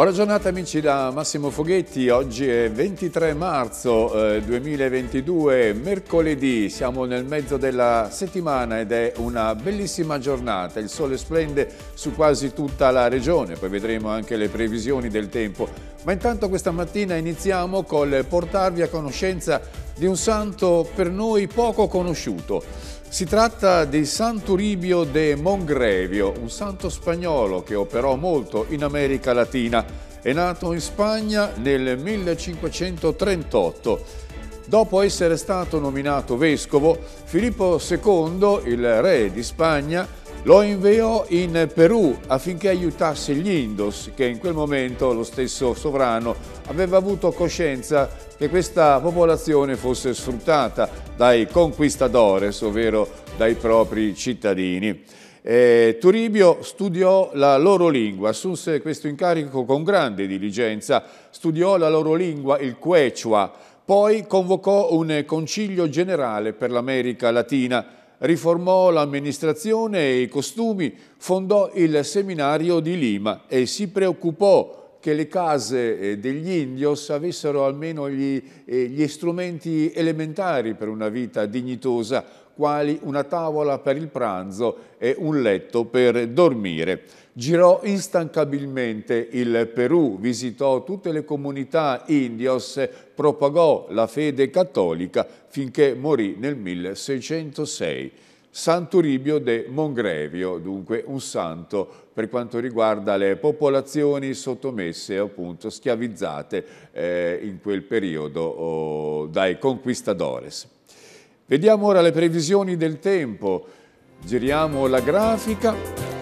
Buona giornata amici da Massimo Foghetti, oggi è 23 marzo 2022, eh, mercoledì, siamo nel mezzo della settimana ed è una bellissima giornata, il sole splende su quasi tutta la regione, poi vedremo anche le previsioni del tempo, ma intanto questa mattina iniziamo col portarvi a conoscenza di un santo per noi poco conosciuto. Si tratta di Santuribio de Mongrevio, un santo spagnolo che operò molto in America Latina. È nato in Spagna nel 1538. Dopo essere stato nominato vescovo, Filippo II, il re di Spagna, lo inviò in Perù affinché aiutasse gli Indos, che in quel momento lo stesso sovrano aveva avuto coscienza che questa popolazione fosse sfruttata dai conquistadores, ovvero dai propri cittadini. Eh, Turibio studiò la loro lingua, assunse questo incarico con grande diligenza, studiò la loro lingua, il Quechua, poi convocò un concilio generale per l'America Latina riformò l'amministrazione e i costumi, fondò il seminario di Lima e si preoccupò che le case eh, degli indios avessero almeno gli, eh, gli strumenti elementari per una vita dignitosa, quali una tavola per il pranzo e un letto per dormire. Girò instancabilmente il Perù, visitò tutte le comunità indios, propagò la fede cattolica finché morì nel 1606. Santuribio de Mongrevio, dunque un santo per quanto riguarda le popolazioni sottomesse, appunto schiavizzate eh, in quel periodo oh, dai conquistadores. Vediamo ora le previsioni del tempo, giriamo la grafica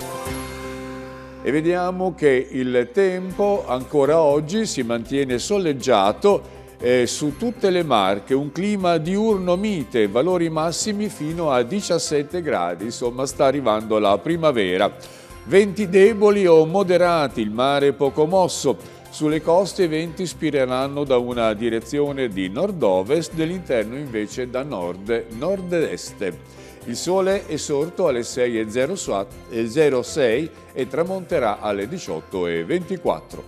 e vediamo che il tempo ancora oggi si mantiene soleggiato eh, su tutte le marche, un clima diurno mite, valori massimi fino a 17 gradi, insomma sta arrivando la primavera. Venti deboli o moderati, il mare poco mosso, sulle coste i venti spireranno da una direzione di nord-ovest, dell'interno invece da nord-nord-est. Il sole è sorto alle 6.06 e tramonterà alle 18.24.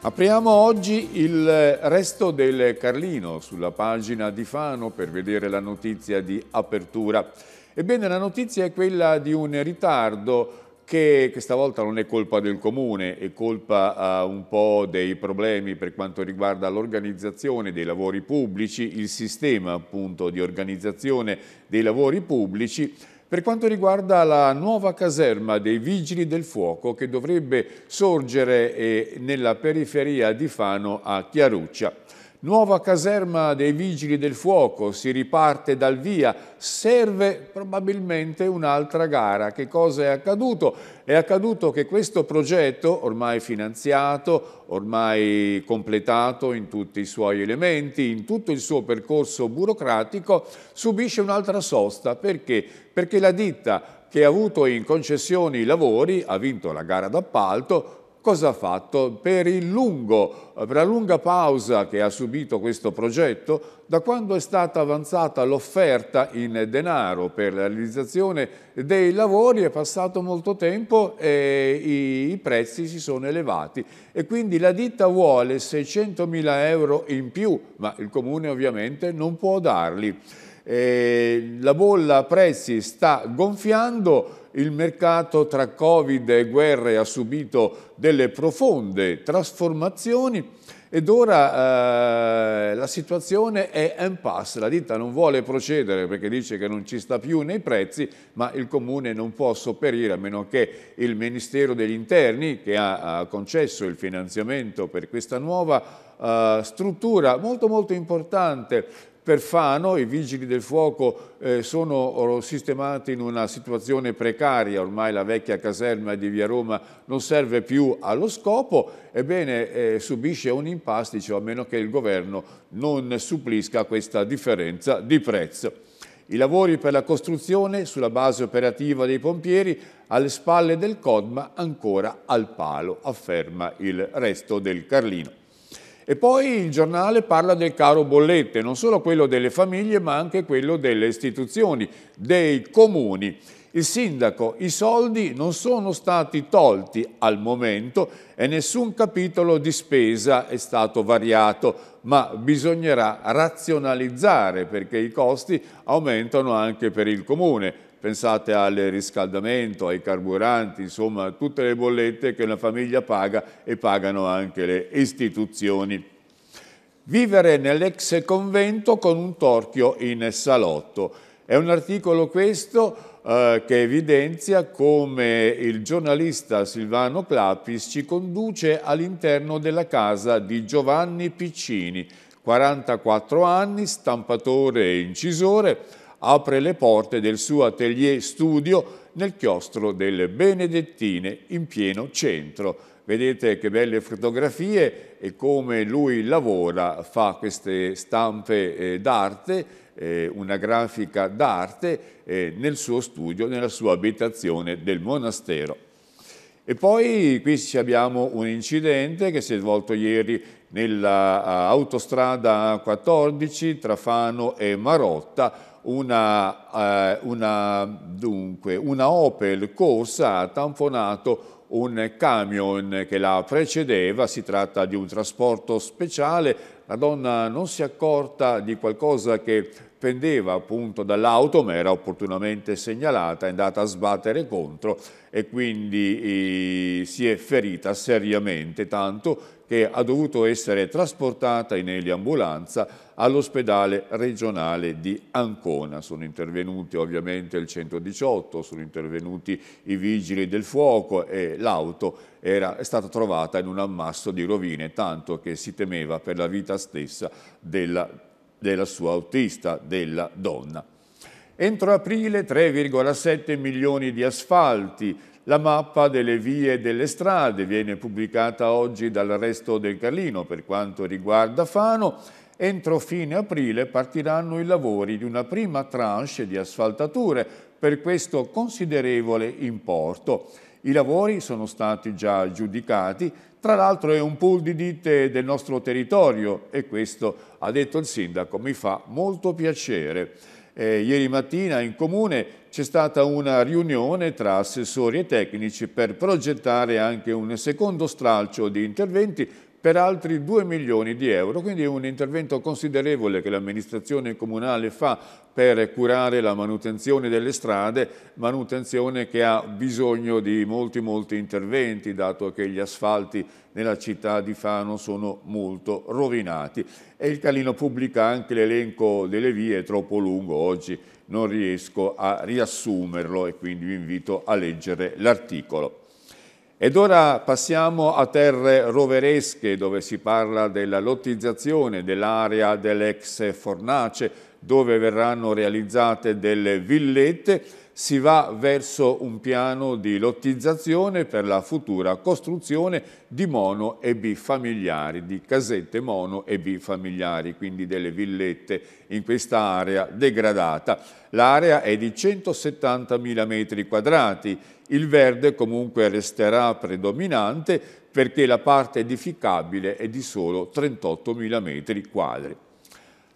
Apriamo oggi il resto del Carlino sulla pagina di Fano per vedere la notizia di apertura. Ebbene, la notizia è quella di un ritardo che questa volta non è colpa del Comune, è colpa uh, un po' dei problemi per quanto riguarda l'organizzazione dei lavori pubblici, il sistema appunto di organizzazione dei lavori pubblici, per quanto riguarda la nuova caserma dei Vigili del Fuoco che dovrebbe sorgere eh, nella periferia di Fano a Chiaruccia. Nuova caserma dei Vigili del Fuoco, si riparte dal via, serve probabilmente un'altra gara. Che cosa è accaduto? È accaduto che questo progetto, ormai finanziato, ormai completato in tutti i suoi elementi, in tutto il suo percorso burocratico, subisce un'altra sosta. Perché? Perché la ditta che ha avuto in concessione i lavori, ha vinto la gara d'appalto, cosa ha fatto? Per, il lungo, per, la lunga pausa che ha subito questo progetto, da quando è stata avanzata l'offerta in denaro per la realizzazione dei lavori è passato molto tempo e i, prezzi si sono elevati e quindi la ditta vuole 600.000 euro in più, ma il comune ovviamente non può darli. E la bolla prezzi sta gonfiando il mercato tra Covid e guerre ha subito delle profonde trasformazioni ed ora eh, la situazione è in pass. la ditta non vuole procedere perché dice che non ci sta più nei prezzi, ma il Comune non può sopperire a meno che il Ministero degli Interni, che ha, ha concesso il finanziamento per questa nuova eh, struttura molto molto importante per Fano i vigili del fuoco eh, sono oh, sistemati in una situazione precaria, ormai la vecchia caserma di Via Roma non serve più allo scopo, ebbene eh, subisce un impastice a meno che il governo non supplisca questa differenza di prezzo. I lavori per la costruzione sulla base operativa dei pompieri alle spalle del Codma ancora al palo, afferma il resto del Carlino. E poi il giornale parla del caro bollette, non solo quello delle famiglie ma anche quello delle istituzioni, dei comuni. Il sindaco, i soldi non sono stati tolti al momento e nessun capitolo di spesa è stato variato, ma bisognerà razionalizzare perché i costi aumentano anche per il comune. Pensate al riscaldamento, ai carburanti, insomma tutte le bollette che una famiglia paga e pagano anche le istituzioni vivere nell'ex convento con un torchio in salotto. È un articolo questo eh, che evidenzia come il giornalista Silvano Clapis ci conduce all'interno della casa di Giovanni Piccini, 44 anni, stampatore e incisore, apre le porte del suo atelier studio nel chiostro delle Benedettine in pieno centro. Vedete che belle fotografie e come lui lavora, fa queste stampe eh, d'arte eh, una grafica d'arte eh, nel suo studio, nella sua abitazione del monastero. E poi qui abbiamo un incidente che si è svolto ieri nell'autostrada 14 tra Fano e Marotta, una, eh, una, dunque, una Opel corsa ha tamponato un camion che la precedeva, si tratta di un trasporto speciale, la donna non si è accorta di qualcosa che pendeva appunto dall'auto ma era opportunamente segnalata, è andata a sbattere contro e quindi eh, si è ferita seriamente, tanto che ha dovuto essere trasportata in eliambulanza all'ospedale regionale di Ancona. Sono intervenuti ovviamente il 118, sono intervenuti i vigili del fuoco e l'auto è stata trovata in un ammasso di rovine, tanto che si temeva per la vita stessa della della sua autista, della donna. Entro aprile 3,7 milioni di asfalti, la mappa delle vie e delle strade viene pubblicata oggi dal resto del Carlino per quanto riguarda Fano. Entro fine aprile partiranno i lavori di una prima tranche di asfaltature per questo considerevole importo. I lavori sono stati già giudicati, tra l'altro è un pool di ditte del nostro territorio e questo, ha detto il sindaco, mi fa molto piacere. Eh, ieri mattina in comune c'è stata una riunione tra assessori e tecnici per progettare anche un secondo stralcio di interventi per altri 2 milioni di euro, quindi è un intervento considerevole che l'amministrazione comunale fa per curare la manutenzione delle strade, manutenzione che ha bisogno di molti molti interventi, dato che gli asfalti nella città di Fano sono molto rovinati. E il Calino pubblica anche l'elenco delle vie, è troppo lungo oggi, non riesco a riassumerlo e quindi vi invito a leggere l'articolo. Ed ora passiamo a terre roveresche dove si parla della lottizzazione dell'area dell'ex fornace dove verranno realizzate delle villette si va verso un piano di lottizzazione per la futura costruzione di mono e bifamiliari, di casette mono e bifamiliari, quindi delle villette in questa area degradata. L'area è di 170.000 metri quadrati, il verde comunque resterà predominante perché la parte edificabile è di solo 38.000 metri quadri.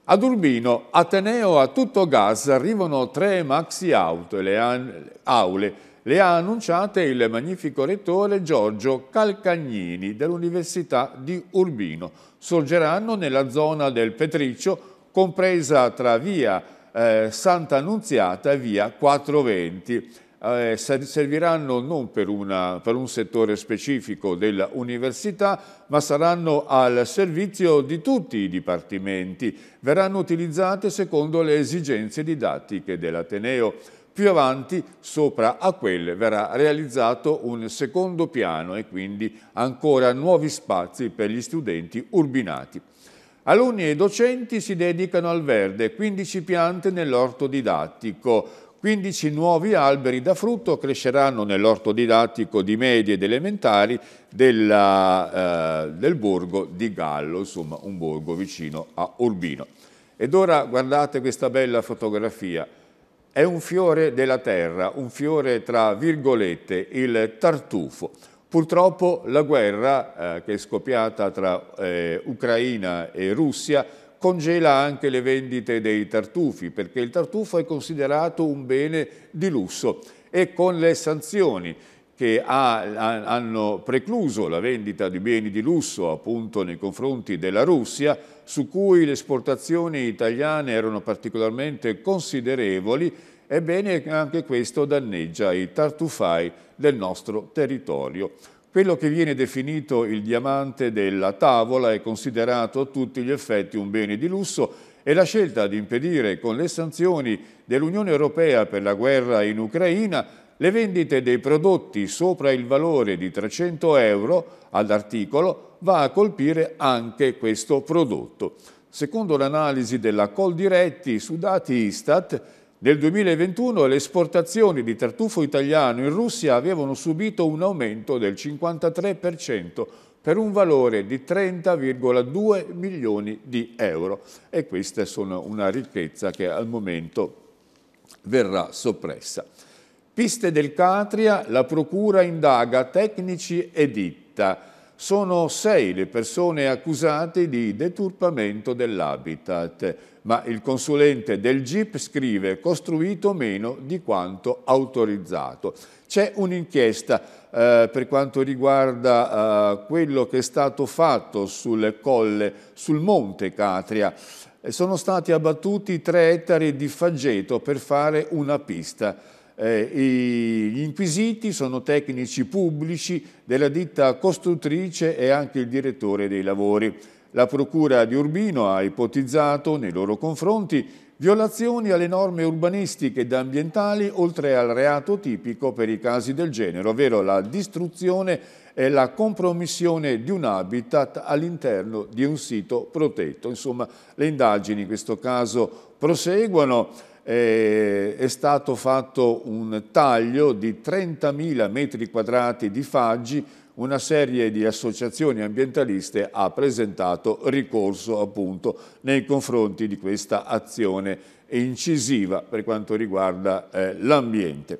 Ad Urbino, Ateneo a tutto gas arrivano tre maxi auto, le aule. Le ha annunciate il magnifico rettore Giorgio Calcagnini dell'Università di Urbino. Sorgeranno nella zona del Petriccio, compresa tra via eh, Santa Annunziata e via 420 eh, serviranno non per, una, per un settore specifico dell'università, ma saranno al servizio di tutti i dipartimenti. Verranno utilizzate secondo le esigenze didattiche dell'Ateneo. Più avanti, sopra a quelle, verrà realizzato un secondo piano e quindi ancora nuovi spazi per gli studenti urbinati. Alunni e docenti si dedicano al verde, 15 piante nell'orto didattico, 15 nuovi alberi da frutto cresceranno nell'orto didattico di medie ed elementari della, eh, del borgo di Gallo, insomma un borgo vicino a Urbino. Ed ora guardate questa bella fotografia. È un fiore della terra, un fiore tra virgolette, il tartufo. Purtroppo la guerra eh, che è scoppiata tra eh, Ucraina e Russia congela anche le vendite dei tartufi, perché il tartufo è considerato un bene di lusso e con le sanzioni che ha, hanno precluso la vendita di beni di lusso appunto nei confronti della Russia, su cui le esportazioni italiane erano particolarmente considerevoli, ebbene anche questo danneggia i tartufai del nostro territorio. Quello che viene definito il diamante della tavola è considerato a tutti gli effetti un bene di lusso e la scelta di impedire con le sanzioni dell'Unione Europea per la guerra in Ucraina le vendite dei prodotti sopra il valore di 300 euro all'articolo va a colpire anche questo prodotto. Secondo l'analisi della Coldiretti su dati Istat, nel 2021 le esportazioni di tartufo italiano in Russia avevano subito un aumento del 53% per un valore di 30,2 milioni di euro e queste sono una ricchezza che al momento verrà soppressa. Piste del Catria, la procura indaga tecnici e ditta sono sei le persone accusate di deturpamento dell'habitat, ma il consulente del GIP scrive costruito meno di quanto autorizzato. C'è un'inchiesta eh, per quanto riguarda eh, quello che è stato fatto sul colle, sul monte Catria. Sono stati abbattuti tre ettari di faggeto per fare una pista. Eh, gli inquisiti sono tecnici pubblici della ditta costruttrice e anche il direttore dei lavori. La Procura di Urbino ha ipotizzato nei loro confronti violazioni alle norme urbanistiche ed ambientali oltre al reato tipico per i casi del genere, ovvero la distruzione e la compromissione di un habitat all'interno di un sito protetto. Insomma, le indagini in questo caso proseguono eh, è stato fatto un taglio di 30.000 metri quadrati di faggi, una serie di associazioni ambientaliste ha presentato ricorso appunto nei confronti di questa azione incisiva per quanto riguarda eh, l'ambiente.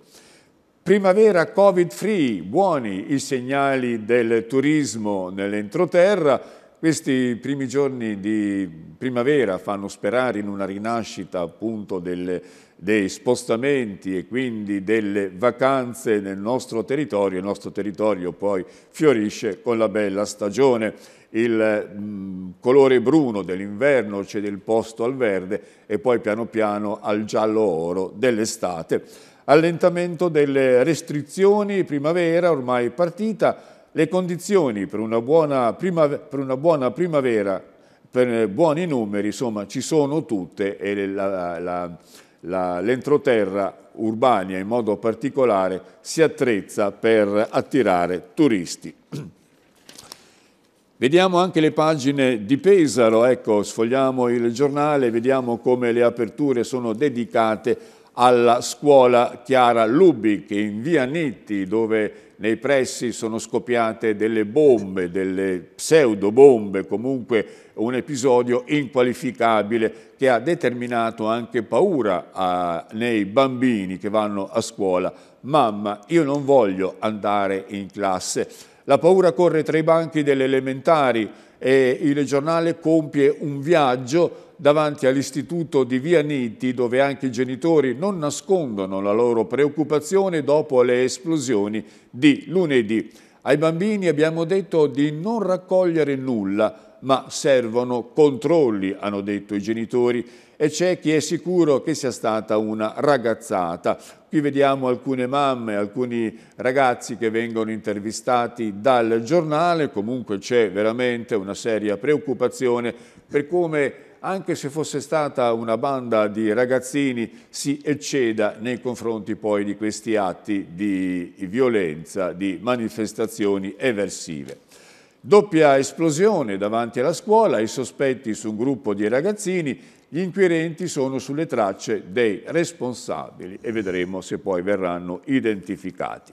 Primavera Covid-free, buoni i segnali del turismo nell'entroterra, questi primi giorni di primavera fanno sperare in una rinascita appunto del, dei spostamenti e quindi delle vacanze nel nostro territorio. Il nostro territorio poi fiorisce con la bella stagione. Il mh, colore bruno dell'inverno cede il posto al verde e poi piano piano al giallo oro dell'estate. Allentamento delle restrizioni, primavera ormai partita, le condizioni per una buona, primavera, per una buona primavera, per buoni numeri, insomma, ci sono tutte e l'entroterra Urbania in modo particolare si attrezza per attirare turisti. Vediamo anche le pagine di Pesaro, ecco, sfogliamo il giornale, vediamo come le aperture sono dedicate alla scuola Chiara Lubic in via Nitti, dove nei pressi sono scoppiate delle bombe, delle pseudobombe, comunque un episodio inqualificabile che ha determinato anche paura a, nei bambini che vanno a scuola. Mamma, io non voglio andare in classe. La paura corre tra i banchi delle elementari e il giornale compie un viaggio davanti all'istituto di Via Nitti, dove anche i genitori non nascondono la loro preoccupazione dopo le esplosioni di lunedì. Ai bambini abbiamo detto di non raccogliere nulla, ma servono controlli, hanno detto i genitori, e c'è chi è sicuro che sia stata una ragazzata. Qui vediamo alcune mamme, alcuni ragazzi che vengono intervistati dal giornale, comunque c'è veramente una seria preoccupazione per come anche se fosse stata una banda di ragazzini, si ecceda nei confronti poi di questi atti di violenza, di manifestazioni eversive. Doppia esplosione davanti alla scuola, i sospetti su un gruppo di ragazzini, gli inquirenti sono sulle tracce dei responsabili e vedremo se poi verranno identificati.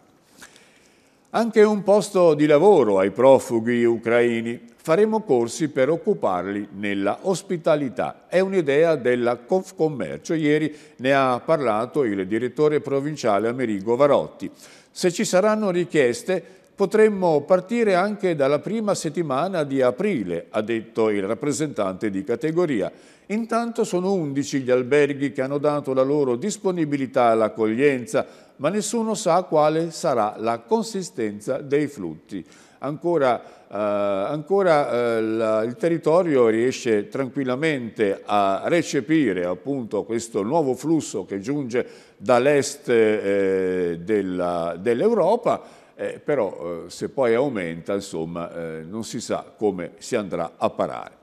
Anche un posto di lavoro ai profughi ucraini. Faremo corsi per occuparli nella ospitalità. È un'idea della Confcommercio. Ieri ne ha parlato il direttore provinciale Amerigo Varotti. Se ci saranno richieste potremmo partire anche dalla prima settimana di aprile, ha detto il rappresentante di categoria. Intanto sono 11 gli alberghi che hanno dato la loro disponibilità all'accoglienza, ma nessuno sa quale sarà la consistenza dei flutti. Ancora, eh, ancora eh, la, il territorio riesce tranquillamente a recepire appunto, questo nuovo flusso che giunge dall'est eh, dell'Europa, dell eh, però eh, se poi aumenta insomma, eh, non si sa come si andrà a parare.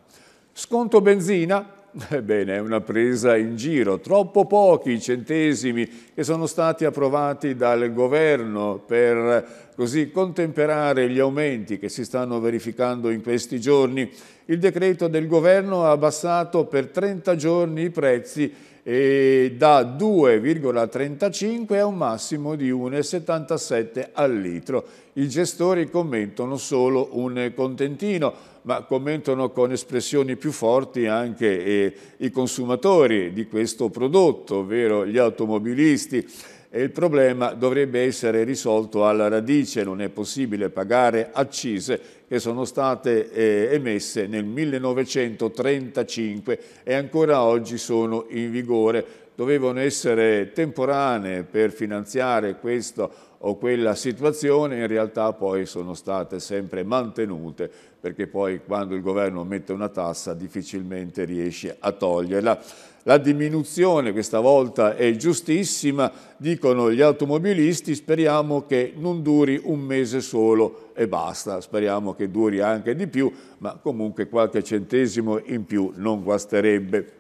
Sconto benzina, Ebbene, è una presa in giro. Troppo pochi i centesimi che sono stati approvati dal governo per così contemperare gli aumenti che si stanno verificando in questi giorni. Il decreto del governo ha abbassato per 30 giorni i prezzi da 2,35 a un massimo di 1,77 al litro. I gestori commentano solo un contentino ma commentano con espressioni più forti anche eh, i consumatori di questo prodotto, ovvero gli automobilisti. E il problema dovrebbe essere risolto alla radice, non è possibile pagare accise che sono state eh, emesse nel 1935 e ancora oggi sono in vigore. Dovevano essere temporanee per finanziare questo o quella situazione in realtà poi sono state sempre mantenute perché poi quando il governo mette una tassa difficilmente riesce a toglierla. La diminuzione questa volta è giustissima, dicono gli automobilisti, speriamo che non duri un mese solo e basta, speriamo che duri anche di più, ma comunque qualche centesimo in più non guasterebbe.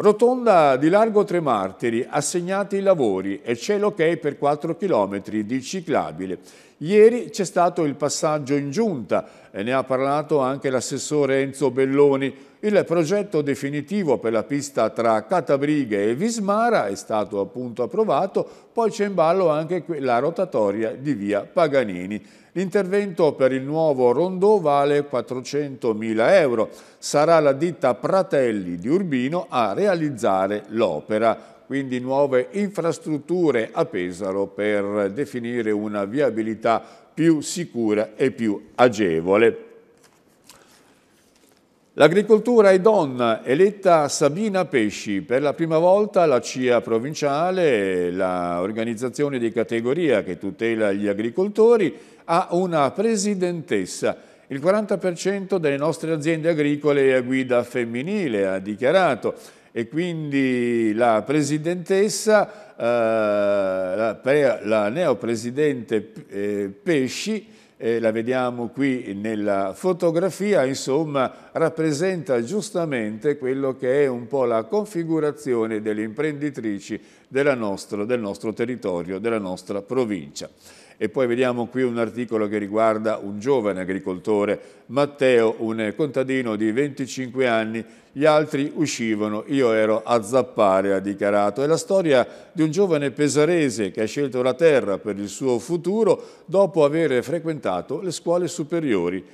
Rotonda di largo Tre Martiri, assegnati i lavori e c'è l'ok per 4 km di ciclabile. Ieri c'è stato il passaggio in giunta e ne ha parlato anche l'assessore Enzo Belloni. Il progetto definitivo per la pista tra Catabrighe e Vismara è stato appunto approvato, poi c'è in ballo anche la rotatoria di via Paganini. L'intervento per il nuovo rondò vale 400.000 euro. Sarà la ditta Pratelli di Urbino a realizzare l'opera, quindi nuove infrastrutture a Pesaro per definire una viabilità più sicura e più agevole. L'agricoltura è donna, eletta Sabina Pesci. Per la prima volta la CIA provinciale, l'organizzazione di categoria che tutela gli agricoltori, ha una presidentessa. Il 40% delle nostre aziende agricole è a guida femminile, ha dichiarato, e quindi la presidentessa, eh, la, la neopresidente eh, Pesci, eh, la vediamo qui nella fotografia, insomma rappresenta giustamente quello che è un po' la configurazione delle imprenditrici della nostra, del nostro territorio, della nostra provincia. E poi vediamo qui un articolo che riguarda un giovane agricoltore, Matteo, un contadino di 25 anni, gli altri uscivano, io ero a zappare, ha dichiarato. È la storia di un giovane pesarese che ha scelto la terra per il suo futuro dopo aver frequentato le scuole superiori.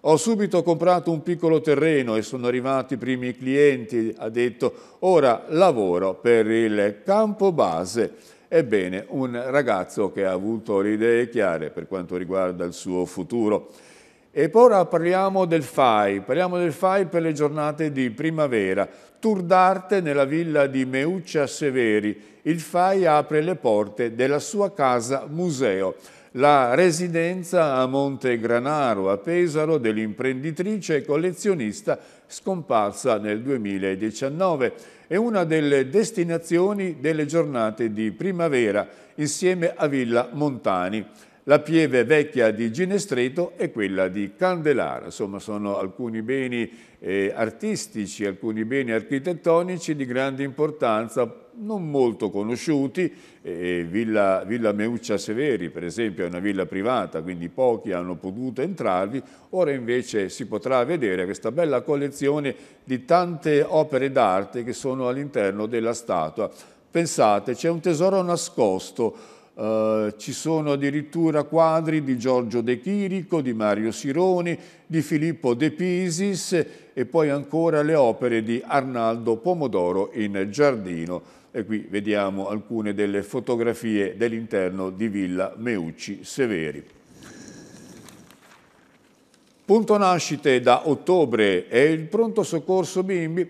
Ho subito comprato un piccolo terreno e sono arrivati i primi clienti, ha detto, ora lavoro per il campo base. Ebbene, un ragazzo che ha avuto le idee chiare per quanto riguarda il suo futuro. E poi ora parliamo del FAI, parliamo del FAI per le giornate di primavera. Tour d'arte nella villa di Meuccia Severi. Il FAI apre le porte della sua casa museo la residenza a Monte Granaro, a Pesaro, dell'imprenditrice e collezionista scomparsa nel 2019 è una delle destinazioni delle giornate di primavera insieme a Villa Montani. La pieve vecchia di Ginestreto e quella di Candelara, insomma sono alcuni beni eh, artistici, alcuni beni architettonici di grande importanza non molto conosciuti, eh, villa, villa, Meuccia Severi per esempio è una villa privata, quindi pochi hanno potuto entrarvi, ora invece si potrà vedere questa bella collezione di tante opere d'arte che sono all'interno della statua. Pensate, c'è un tesoro nascosto, eh, ci sono addirittura quadri di Giorgio De Chirico, di Mario Sironi, di Filippo De Pisis e poi ancora le opere di Arnaldo Pomodoro in giardino. E qui vediamo alcune delle fotografie dell'interno di Villa Meucci Severi. Punto nascite da ottobre è il pronto soccorso bimbi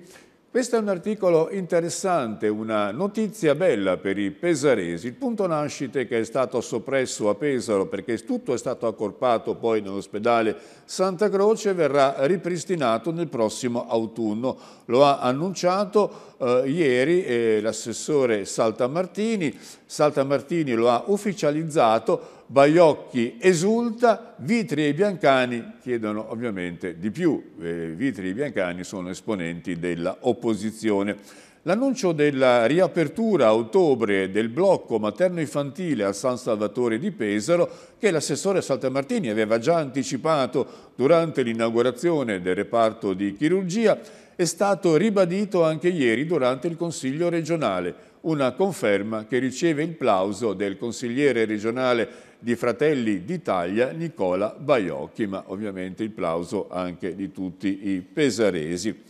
questo è un articolo interessante, una notizia bella per i pesaresi. Il punto nascite che è stato soppresso a Pesaro perché tutto è stato accorpato poi nell'ospedale Santa Croce verrà ripristinato nel prossimo autunno. Lo ha annunciato eh, ieri eh, l'assessore Saltamartini. Saltamartini lo ha ufficializzato Baiocchi esulta, Vitri e Biancani chiedono ovviamente di più. Eh, Vitri e Biancani sono esponenti dell'opposizione. L'annuncio della riapertura a ottobre del blocco materno-infantile a San Salvatore di Pesaro, che l'assessore Saltamartini aveva già anticipato durante l'inaugurazione del reparto di chirurgia, è stato ribadito anche ieri durante il Consiglio regionale, una conferma che riceve il plauso del consigliere regionale di Fratelli d'Italia Nicola Baiocchi, ma ovviamente il plauso anche di tutti i pesaresi.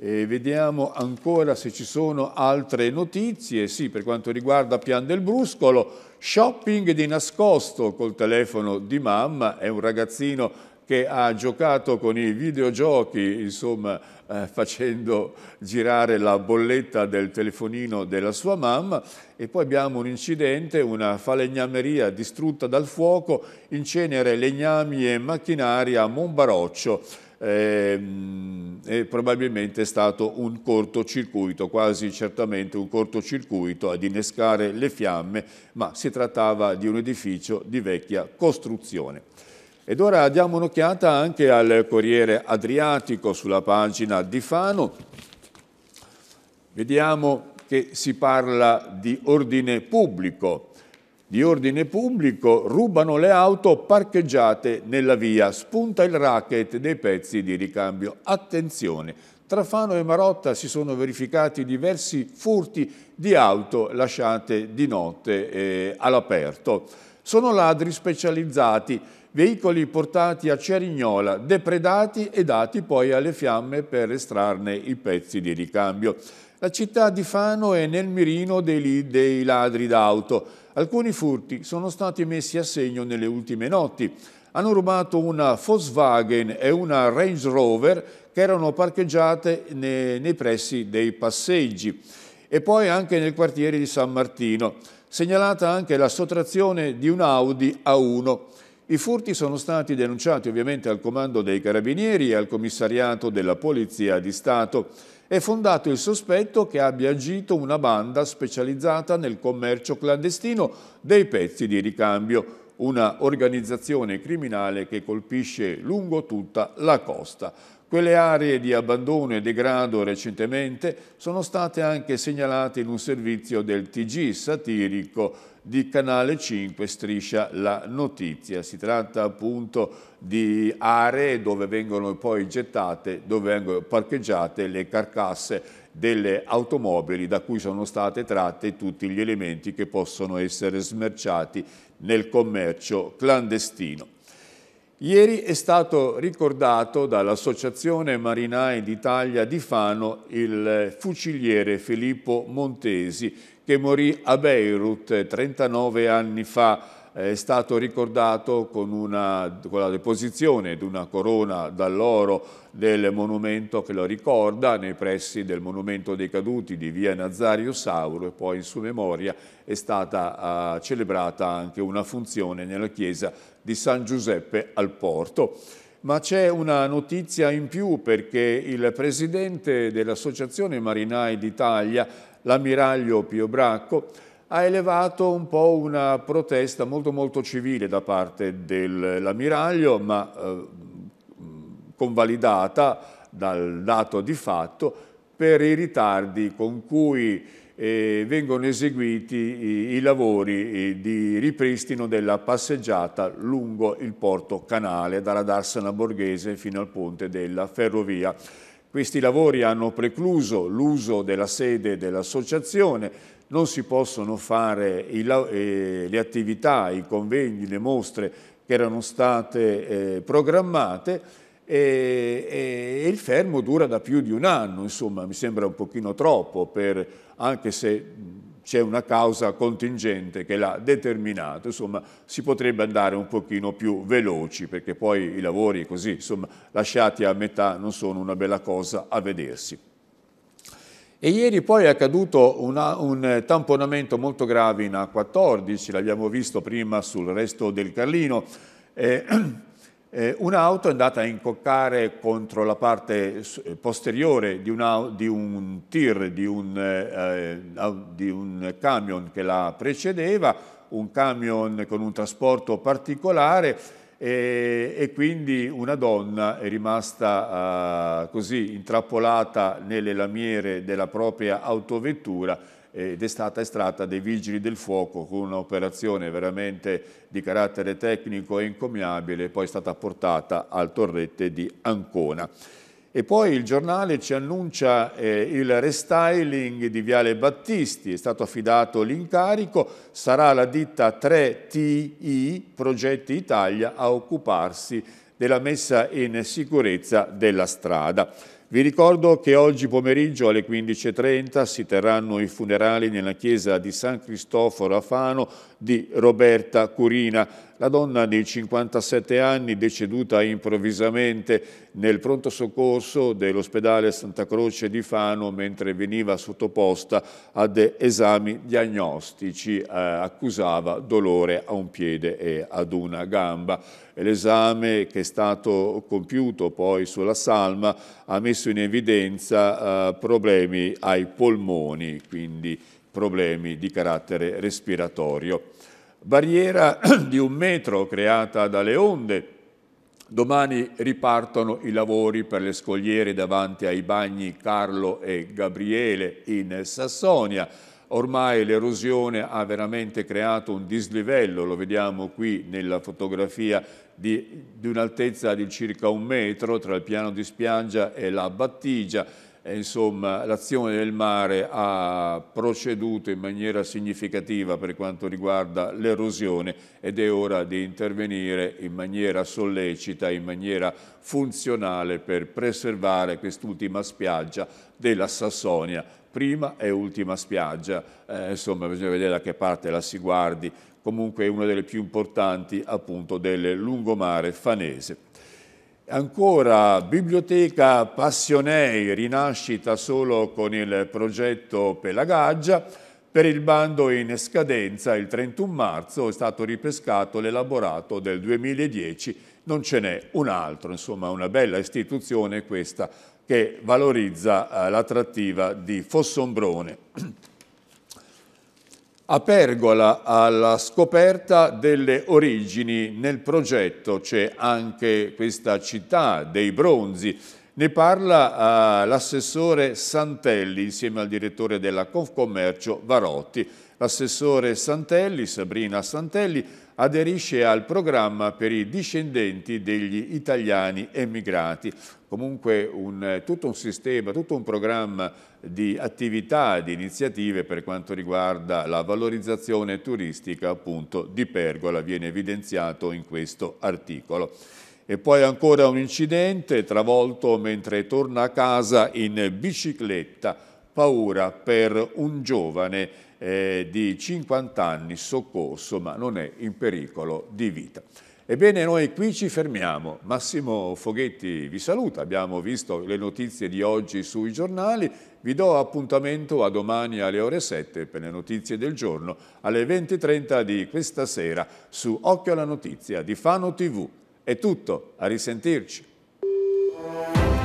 E vediamo ancora se ci sono altre notizie. Sì, per quanto riguarda Pian del Bruscolo, shopping di nascosto col telefono di mamma. È un ragazzino che ha giocato con i videogiochi, insomma, eh, facendo girare la bolletta del telefonino della sua mamma. E poi abbiamo un incidente, una falegnameria distrutta dal fuoco, in cenere legnami e macchinari a Monbaroccio. Eh, eh, probabilmente è stato un cortocircuito, quasi certamente un cortocircuito ad innescare le fiamme, ma si trattava di un edificio di vecchia costruzione. Ed ora diamo un'occhiata anche al Corriere Adriatico sulla pagina di Fano. Vediamo che si parla di ordine pubblico. Di ordine pubblico rubano le auto parcheggiate nella via, spunta il racket dei pezzi di ricambio. Attenzione, tra Fano e Marotta si sono verificati diversi furti di auto lasciate di notte eh, all'aperto. Sono ladri specializzati veicoli portati a Cerignola, depredati e dati poi alle fiamme per estrarne i pezzi di ricambio. La città di Fano è nel mirino dei, dei ladri d'auto. Alcuni furti sono stati messi a segno nelle ultime notti. Hanno rubato una Volkswagen e una Range Rover che erano parcheggiate nei, nei pressi dei passeggi e poi anche nel quartiere di San Martino. Segnalata anche la sottrazione di un Audi A1. I furti sono stati denunciati ovviamente al comando dei carabinieri e al commissariato della Polizia di Stato. È fondato il sospetto che abbia agito una banda specializzata nel commercio clandestino dei pezzi di ricambio, una organizzazione criminale che colpisce lungo tutta la costa. Quelle aree di abbandono e degrado recentemente sono state anche segnalate in un servizio del TG satirico di Canale 5 Striscia la Notizia. Si tratta appunto di aree dove vengono poi gettate, dove vengono parcheggiate le carcasse delle automobili da cui sono state tratte tutti gli elementi che possono essere smerciati nel commercio clandestino. Ieri è stato ricordato dall'Associazione Marinai d'Italia di Fano il fuciliere Filippo Montesi che morì a Beirut 39 anni fa è stato ricordato con, una, con la deposizione di una corona d'alloro del monumento che lo ricorda nei pressi del Monumento dei Caduti di via Nazario Sauro e poi in sua memoria è stata uh, celebrata anche una funzione nella chiesa di San Giuseppe al Porto. Ma c'è una notizia in più perché il presidente dell'Associazione Marinai d'Italia, l'ammiraglio Pio Bracco, ha elevato un po' una protesta molto molto civile da parte dell'ammiraglio, ma eh, convalidata dal dato di fatto per i ritardi con cui eh, vengono eseguiti i, i lavori eh, di ripristino della passeggiata lungo il porto canale dalla Darsena Borghese fino al ponte della ferrovia. Questi lavori hanno precluso l'uso della sede dell'associazione non si possono fare i, eh, le attività, i convegni, le mostre che erano state eh, programmate e, e, e, il fermo dura da più di un anno, insomma mi sembra un pochino troppo, per, anche se c'è una causa contingente che l'ha determinato, insomma si potrebbe andare un pochino più veloci perché poi i lavori così, insomma, lasciati a metà non sono una bella cosa a vedersi. E ieri poi è accaduto una, un eh, tamponamento molto grave in A14, l'abbiamo visto prima sul resto del Carlino. Eh, eh, un'auto è andata a incoccare contro la parte eh, posteriore di, una, di un tir, di un, eh, di un camion che la precedeva, un camion con un trasporto particolare e, e, quindi una donna è rimasta uh, così intrappolata nelle lamiere della propria autovettura ed è stata estratta dai vigili del fuoco con un'operazione veramente di carattere tecnico e incommiabile, poi è stata portata al torrette di Ancona. E poi il giornale ci annuncia eh, il restyling di Viale Battisti, è stato affidato l'incarico, sarà la ditta 3TI Progetti Italia a occuparsi della messa in sicurezza della strada. Vi ricordo che oggi pomeriggio alle 15.30 si terranno i funerali nella chiesa di San Cristoforo a Fano di Roberta Curina. La donna di 57 anni, deceduta improvvisamente nel pronto soccorso dell'ospedale Santa Croce di Fano mentre veniva sottoposta ad esami diagnostici, eh, accusava dolore a un piede e ad una gamba. L'esame che è stato compiuto poi sulla salma ha messo in evidenza eh, problemi ai polmoni, quindi problemi di carattere respiratorio barriera di un metro creata dalle onde. Domani ripartono i lavori per le scogliere davanti ai bagni Carlo e Gabriele in Sassonia. Ormai l'erosione ha veramente creato un dislivello, lo vediamo qui nella fotografia di, di un'altezza di circa un metro tra il piano di spiaggia e la battigia insomma, l'azione del mare ha proceduto in maniera significativa per quanto riguarda l'erosione ed è ora di intervenire in maniera sollecita, in maniera funzionale per preservare quest'ultima spiaggia della Sassonia, prima e ultima spiaggia, eh, insomma bisogna vedere da che parte la si guardi, comunque è una delle più importanti appunto del lungomare fanese. Ancora, biblioteca Passionei, rinascita solo con il progetto Pelagaggia, per il bando in scadenza il 31 marzo è stato ripescato l'elaborato del 2010, non ce n'è un altro, insomma una bella istituzione questa che valorizza eh, l'attrattiva di Fossombrone. a Pergola alla scoperta delle origini. Nel progetto c'è anche questa città dei bronzi. Ne parla eh, l'assessore Santelli insieme al direttore della Confcommercio Varotti. L'assessore Santelli, Sabrina Santelli, aderisce al programma per i discendenti degli italiani emigrati. Comunque un, tutto un sistema, tutto un programma di attività, di iniziative per quanto riguarda la valorizzazione turistica appunto di Pergola viene evidenziato in questo articolo. E poi ancora un incidente, travolto mentre torna a casa in bicicletta, paura per un giovane eh, di 50 anni soccorso ma non è in pericolo di vita. Ebbene, noi qui ci fermiamo. Massimo Foghetti vi saluta. Abbiamo visto le notizie di oggi sui giornali. Vi do appuntamento a domani alle ore 7 per le notizie del giorno, alle 20.30 di questa sera su Occhio alla Notizia di Fano TV. È tutto, a risentirci.